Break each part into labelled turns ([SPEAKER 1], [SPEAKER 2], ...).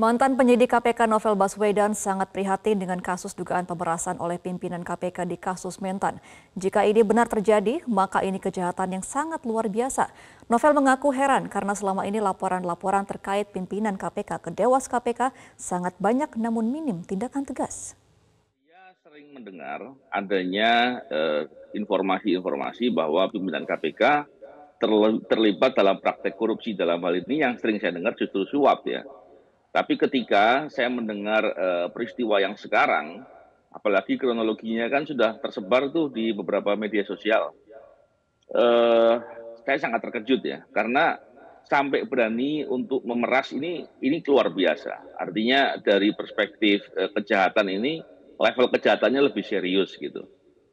[SPEAKER 1] Mantan penyidik KPK Novel Baswedan sangat prihatin dengan kasus dugaan pemerasan oleh pimpinan KPK di kasus Mentan. Jika ini benar terjadi, maka ini kejahatan yang sangat luar biasa. Novel mengaku heran karena selama ini laporan-laporan terkait pimpinan KPK ke Dewas KPK sangat banyak namun minim tindakan tegas.
[SPEAKER 2] Dia sering mendengar adanya eh, informasi-informasi eh, bahwa pimpinan KPK terlibat dalam praktek korupsi dalam hal ini yang sering saya dengar justru suap ya tapi ketika saya mendengar eh, peristiwa yang sekarang apalagi kronologinya kan sudah tersebar tuh di beberapa media sosial eh, saya sangat terkejut ya karena sampai berani untuk memeras ini ini luar biasa. Artinya dari perspektif uh, kejahatan ini level kejahatannya lebih serius gitu.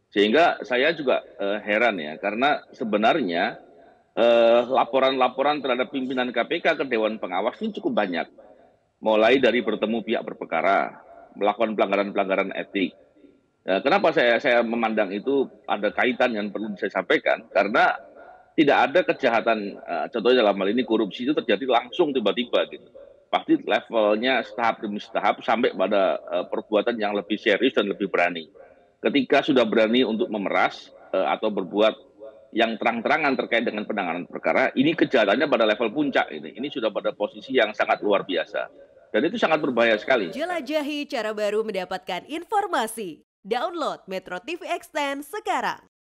[SPEAKER 2] Sehingga saya juga uh, heran ya karena sebenarnya laporan-laporan uh, terhadap pimpinan KPK ke dewan pengawas ini cukup banyak mulai dari bertemu pihak berperkara, melakukan pelanggaran-pelanggaran etik. Ya, kenapa saya saya memandang itu ada kaitan yang perlu saya sampaikan? Karena tidak ada kejahatan, eh, contohnya dalam hal ini korupsi itu terjadi langsung tiba-tiba gitu. Pasti levelnya tahap demi tahap sampai pada eh, perbuatan yang lebih serius dan lebih berani. Ketika sudah berani untuk memeras eh, atau berbuat yang terang-terangan terkait dengan penanganan perkara, ini kejahatannya pada level puncak ini. Ini sudah pada posisi yang sangat luar biasa. Dan itu sangat berbahaya sekali.
[SPEAKER 3] Jelajahi cara baru mendapatkan informasi. Download Metro TV Extend sekarang.